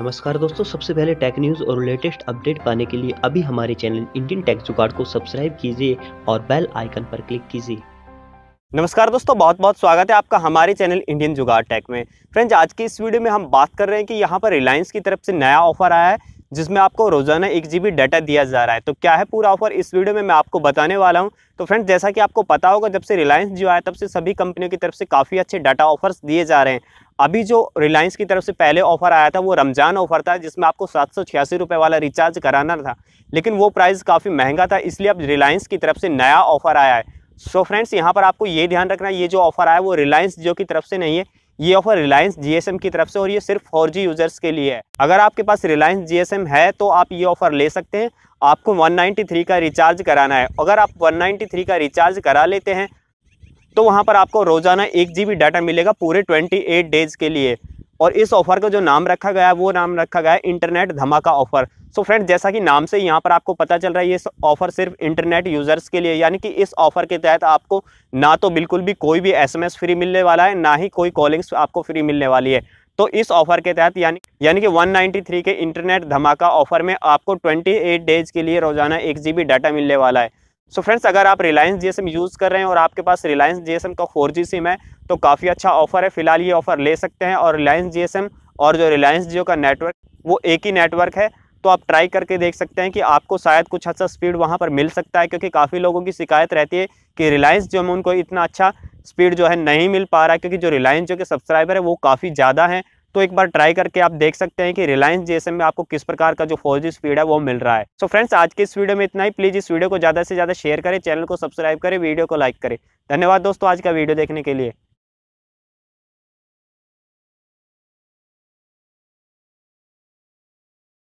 नमस्कार दोस्तों सबसे पहले टेक न्यूज़ और लेटेस्ट अपडेट पाने के लिए अभी हमारे चैनल इंडियन टेक जुगाड़ को सब्सक्राइब कीजिए और बेल आइकन पर क्लिक कीजिए नमस्कार दोस्तों बहुत बहुत स्वागत है आपका हमारे चैनल इंडियन जुगाड़ टेक में फ्रेंड्स आज की इस वीडियो में हम बात कर रहे हैं कि यहाँ पर रिलायंस की तरफ से नया ऑफर आया है जिसमें आपको रोजाना एक जीबी डाटा दिया जा रहा है तो क्या है पूरा ऑफर इस वीडियो में मैं आपको बताने वाला हूं तो फ्रेंड्स जैसा कि आपको पता होगा जब से रिलायंस जियो आया तब से सभी कंपनियों की तरफ से काफ़ी अच्छे डाटा ऑफर्स दिए जा रहे हैं अभी जो रिलायंस की तरफ से पहले ऑफर आया था वो रमज़ान ऑफर था जिसमें आपको सात सौ छियासी रुपये वाला रिचार्ज कराना था लेकिन वो प्राइस काफ़ी महंगा था इसलिए अब रिलायंस की तरफ से नया ऑफर आया है सो so फ्रेंड्स यहाँ पर आपको ये ध्यान रखना ये जो ऑफर आया वो रिलायंस जियो की तरफ से नहीं है ये ऑफर रिलायंस जी की तरफ से और ये सिर्फ फोर यूजर्स के लिए है अगर आपके पास रिलायंस जी है तो आप ये ऑफर ले सकते हैं आपको 193 का रिचार्ज कराना है अगर आप 193 का रिचार्ज करा लेते हैं तो वहाँ पर आपको रोज़ाना एक जी डाटा मिलेगा पूरे ट्वेंटी डेज़ के लिए और इस ऑफ़र का जो नाम रखा गया है वो नाम रखा गया है इंटरनेट धमाका ऑफ़र सो फ्रेंड जैसा कि नाम से यहाँ पर आपको पता चल रहा है ये ऑफ़र सिर्फ इंटरनेट यूज़र्स के लिए यानी कि इस ऑफ़र के तहत आपको ना तो बिल्कुल भी कोई भी एसएमएस फ्री मिलने वाला है ना ही कोई कॉलिंग्स आपको फ्री मिलने वाली है तो इस ऑफ़र के तहत यानी यानी कि 193 के इंटरनेट धमाका ऑफ़र में आपको 28 डेज़ के लिए रोज़ाना एक जी डाटा मिलने वाला है सो so फ्रेंड्स अगर आप रिलायंस जीएसएम यूज़ कर रहे हैं और आपके पास रिलायंस जीएसएम का फोर जी सिम है तो काफ़ी अच्छा ऑफर है फिलहाल ये ऑफर ले सकते हैं और रिलायंस जीएसएम और जो रिलायंस जियो का नेटवर्क वो एक ही नेटवर्क है तो आप ट्राई करके देख सकते हैं कि आपको शायद कुछ अच्छा स्पीड वहाँ पर मिल सकता है क्योंकि काफ़ी लोगों की शिकायत रहती है कि रिलायंस जियो में उनको इतना अच्छा स्पीड जो है नहीं मिल पा रहा है क्योंकि जो रिलायंस जियो के सब्सक्राइबर है वो काफ़ी ज़्यादा हैं तो एक बार ट्राई करके आप देख सकते हैं कि रिलायंस जैसे में आपको किस प्रकार का जो फोर स्पीड है वो मिल रहा है सो so फ्रेंड्स आज के इस वीडियो में इतना ही प्लीज़ इस वीडियो को ज़्यादा से ज़्यादा शेयर करें चैनल को सब्सक्राइब करें वीडियो को लाइक करें धन्यवाद दोस्तों आज का वीडियो देखने के लिए